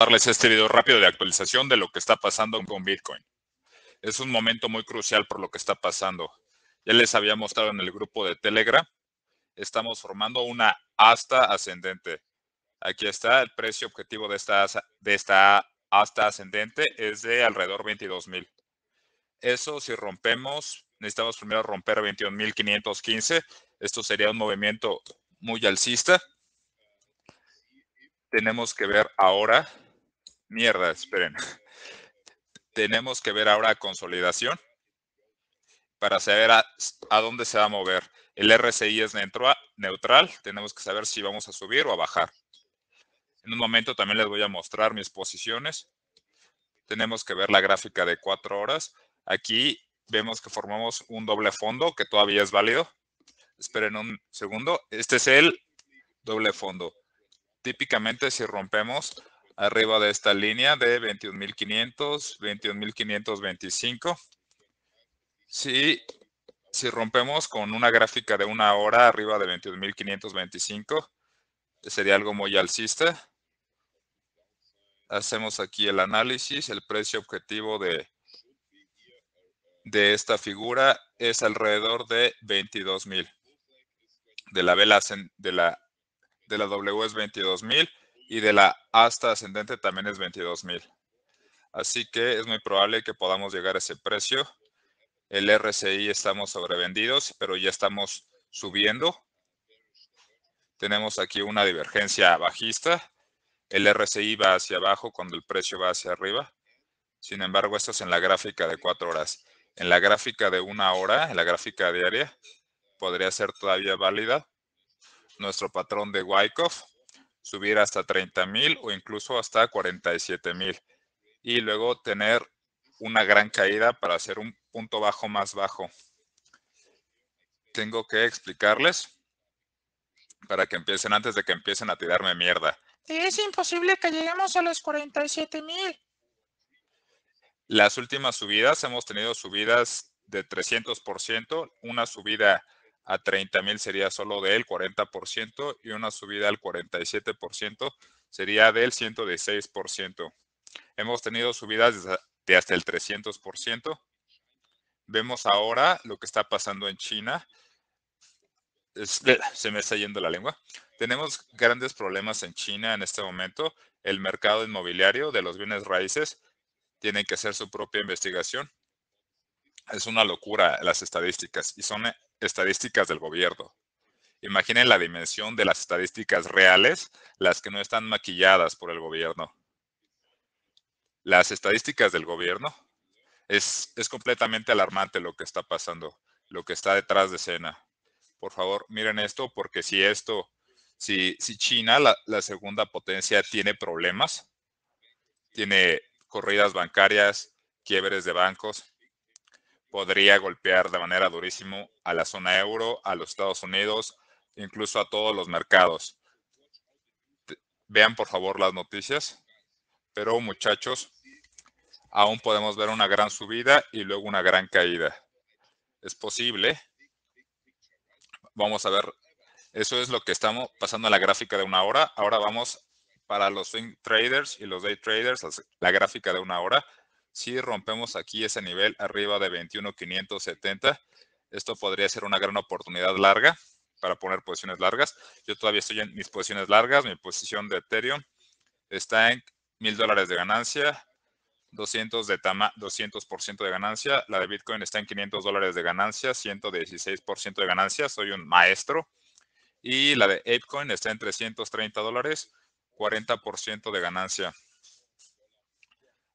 darles este video rápido de actualización de lo que está pasando con Bitcoin. Es un momento muy crucial por lo que está pasando. Ya les había mostrado en el grupo de Telegram. Estamos formando una hasta ascendente. Aquí está el precio objetivo de esta, de esta asta ascendente es de alrededor 22 mil. Eso si rompemos, necesitamos primero romper 21,515. Esto sería un movimiento muy alcista. Tenemos que ver ahora Mierda, esperen. Tenemos que ver ahora consolidación para saber a, dónde se va a mover. El RSI es neutral, tenemos que saber si vamos a subir o a bajar. En un momento también les voy a mostrar mis posiciones. Tenemos que ver la gráfica de cuatro horas. Aquí vemos que formamos un doble fondo que todavía es válido. Esperen un segundo. Este es el doble fondo. Típicamente si rompemos arriba de esta línea de 21.500, 21.525. Si, si rompemos con una gráfica de una hora arriba de 21.525, sería algo muy alcista. Hacemos aquí el análisis, el precio objetivo de, de esta figura es alrededor de 22.000. De la vela de la, de la W es 22.000 y de la hasta ascendente también es 22,000. Así que es muy probable que podamos llegar a ese precio. El RCI estamos sobrevendidos, pero ya estamos subiendo. Tenemos aquí una divergencia bajista. El RCI va hacia abajo cuando el precio va hacia arriba. Sin embargo, esto es en la gráfica de cuatro horas. En la gráfica de una hora, en la gráfica diaria, podría ser todavía válida nuestro patrón de Wyckoff subir hasta 30 mil o incluso hasta 47 mil y luego tener una gran caída para hacer un punto bajo más bajo. Tengo que explicarles para que empiecen antes de que empiecen a tirarme mierda. Es imposible que lleguemos a los 47 mil. Las últimas subidas, hemos tenido subidas de 300%, una subida a 30 mil sería solo del 40% y una subida al 47% sería del 116%. Hemos tenido subidas de hasta el 300%. Vemos ahora lo que está pasando en China. se me está yendo la lengua. Tenemos grandes problemas en China en este momento. El mercado inmobiliario de los bienes raíces tiene que hacer su propia investigación. Es una locura las estadísticas y son estadísticas del gobierno. Imaginen la dimensión de las estadísticas reales, las que no están maquilladas por el gobierno. Las estadísticas del gobierno es, completamente alarmante lo que está pasando, lo que está detrás de escena. Por favor, miren esto, porque si esto, si, si China, la, la segunda potencia, tiene problemas, tiene corridas bancarias, quiebres de bancos, podría golpear de manera durísimo a la zona euro, a los Estados Unidos, incluso a todos los mercados. Vean por favor las noticias. Pero muchachos, aún podemos ver una gran subida y luego una gran caída. Es posible. Vamos a ver. Eso es lo que estamos pasando a la gráfica de una hora. Ahora vamos para los swing traders y los day traders, la gráfica de una hora. Si rompemos aquí ese nivel arriba de 21,570, esto podría ser una gran oportunidad larga para poner posiciones largas. Yo todavía estoy en mis posiciones largas. Mi posición de Ethereum está en mil dólares de ganancia, 200 de tama 200% de ganancia. La de Bitcoin está en 500 dólares de ganancia, 116% de ganancia. Soy un maestro. Y la de Apecoin está en 330 dólares, 40% de ganancia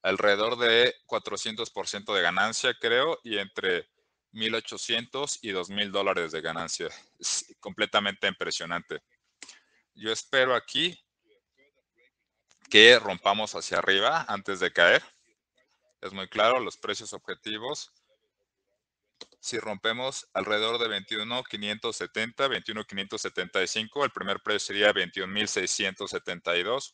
alrededor de 400% de ganancia, creo, y entre 1.800 y 2.000 dólares de ganancia. Es completamente impresionante. Yo espero aquí que rompamos hacia arriba antes de caer. Es muy claro, los precios objetivos. Si rompemos alrededor de 21,570, 21,575, el primer precio sería 21,672.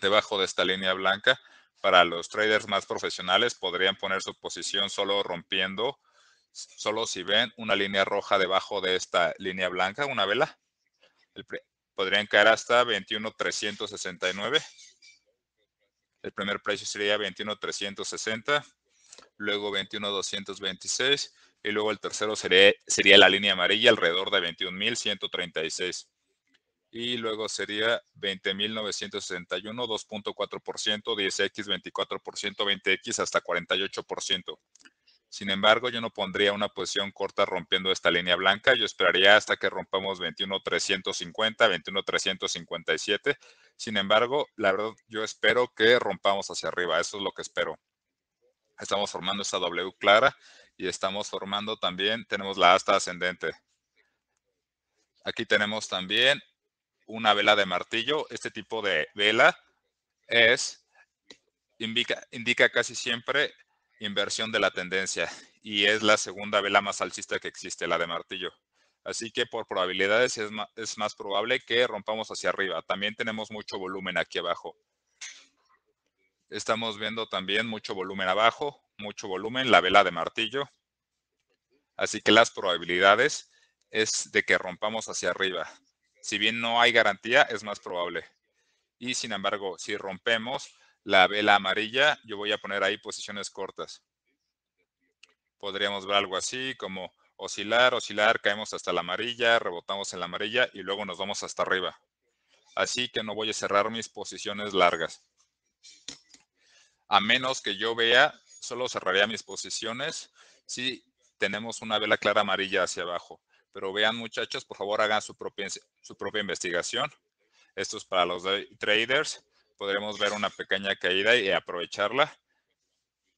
debajo de esta línea blanca. Para los traders más profesionales podrían poner su posición solo rompiendo, solo si ven una línea roja debajo de esta línea blanca, una vela. podrían caer hasta 21,369. El primer precio sería 21,360. Luego 21,226. Y luego el tercero sería, sería la línea amarilla alrededor de 21,136 y luego sería 20.961, 2.4%, 10x, 24%, 20x hasta 48%. Sin embargo, yo no pondría una posición corta rompiendo esta línea blanca. Yo esperaría hasta que rompamos 21,350, 21,357. Sin embargo, la verdad, yo espero que rompamos hacia arriba. Eso es lo que espero. Estamos formando esta W clara y estamos formando también, tenemos la asta ascendente. Aquí tenemos también una vela de martillo, este tipo de vela es, indica, indica casi siempre inversión de la tendencia y es la segunda vela más alcista que existe, la de martillo. Así que por probabilidades es más, es más probable que rompamos hacia arriba. También tenemos mucho volumen aquí abajo. Estamos viendo también mucho volumen abajo, mucho volumen, la vela de martillo. Así que las probabilidades es de que rompamos hacia arriba si bien no hay garantía, es más probable. Y sin embargo, si rompemos la vela amarilla, yo voy a poner ahí posiciones cortas. Podríamos ver algo así como oscilar, oscilar, caemos hasta la amarilla, rebotamos en la amarilla y luego nos vamos hasta arriba. Así que no voy a cerrar mis posiciones largas. A menos que yo vea, solo cerraría mis posiciones si tenemos una vela clara amarilla hacia abajo. Pero vean muchachos, por favor hagan su propia, su propia investigación. Esto es para los traders. Podremos ver una pequeña caída y aprovecharla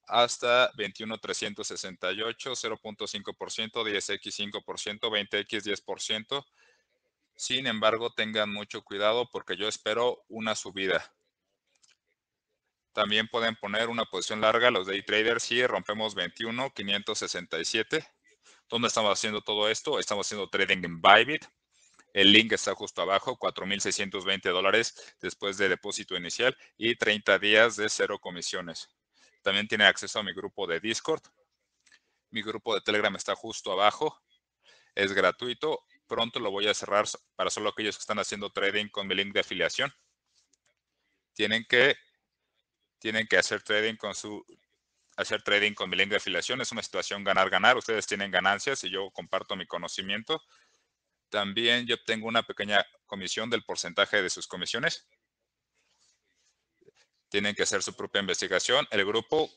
hasta 21,368, 0.5%, 10x 5%, 20x 10%. Sin embargo, tengan mucho cuidado porque yo espero una subida. También pueden poner una posición larga los day traders si rompemos 21,567. ¿Dónde estamos haciendo todo esto? Estamos haciendo trading en Bybit. El link está justo abajo, 4,620 dólares después de depósito inicial y 30 días de cero comisiones. También tiene acceso a mi grupo de Discord. Mi grupo de Telegram está justo abajo. Es gratuito. Pronto lo voy a cerrar para solo aquellos que están haciendo trading con mi link de afiliación. Tienen que, tienen que hacer trading con su hacer trading con mi lengua de afiliación es una situación ganar-ganar. Ustedes tienen ganancias y yo comparto mi conocimiento. También yo tengo una pequeña comisión del porcentaje de sus comisiones. Tienen que hacer su propia investigación. El grupo,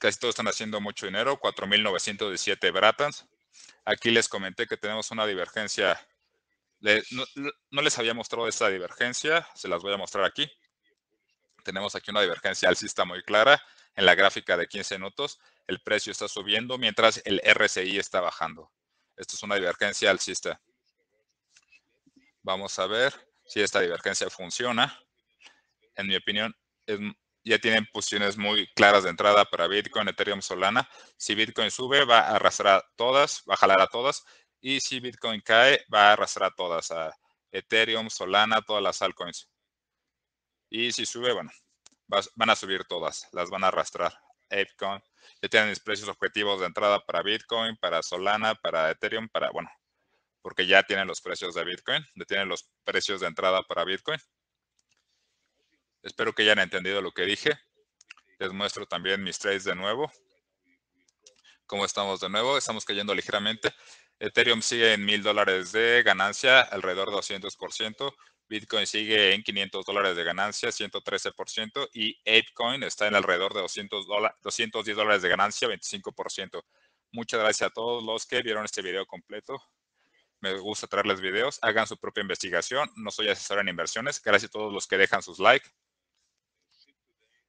casi todos están haciendo mucho dinero, 4.917 Bratans. Aquí les comenté que tenemos una divergencia. No, les había mostrado esta divergencia, se las voy a mostrar aquí. Tenemos aquí una divergencia alcista muy clara en la gráfica de 15 minutos, el precio está subiendo mientras el RSI está bajando. Esto es una divergencia alcista. Vamos a ver si esta divergencia funciona. En mi opinión, ya tienen posiciones muy claras de entrada para Bitcoin, Ethereum, Solana. Si Bitcoin sube, va a arrastrar a todas, va a jalar a todas. Y si Bitcoin cae, va a arrastrar a todas, a Ethereum, Solana, todas las altcoins. Y si sube, bueno, van a subir todas, las van a arrastrar. ApeCoin, ya tienen mis precios objetivos de entrada para Bitcoin, para Solana, para Ethereum, para, bueno, porque ya tienen los precios de Bitcoin, ya tienen los precios de entrada para Bitcoin. Espero que hayan entendido lo que dije. Les muestro también mis trades de nuevo. ¿Cómo estamos de nuevo? Estamos cayendo ligeramente. Ethereum sigue en mil dólares de ganancia, alrededor de 200%. Bitcoin sigue en 500 dólares de ganancia, 113%, y Apecoin está en alrededor de 200 210 dólares de ganancia, 25%. Muchas gracias a todos los que vieron este video completo. Me gusta traerles videos. Hagan su propia investigación. No soy asesor en inversiones. Gracias a todos los que dejan sus likes.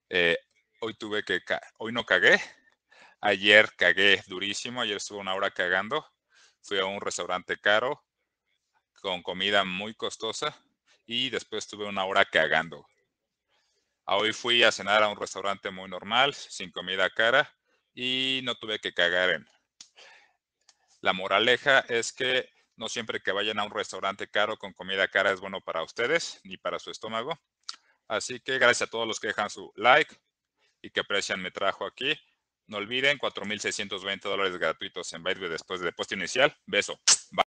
Eh, hoy tuve que... Hoy no cagué. Ayer cagué durísimo. Ayer estuve una hora cagando. Fui a un restaurante caro con comida muy costosa y después tuve una hora cagando. hoy fui a cenar a un restaurante muy normal, sin comida cara, y no tuve que cagar en. La moraleja es que no siempre que vayan a un restaurante caro con comida cara es bueno para ustedes ni para su estómago. Así que gracias a todos los que dejan su like y que aprecian me trajo aquí. No olviden 4.620 dólares gratuitos en Bitcoin después de depósito inicial. Beso. Bye.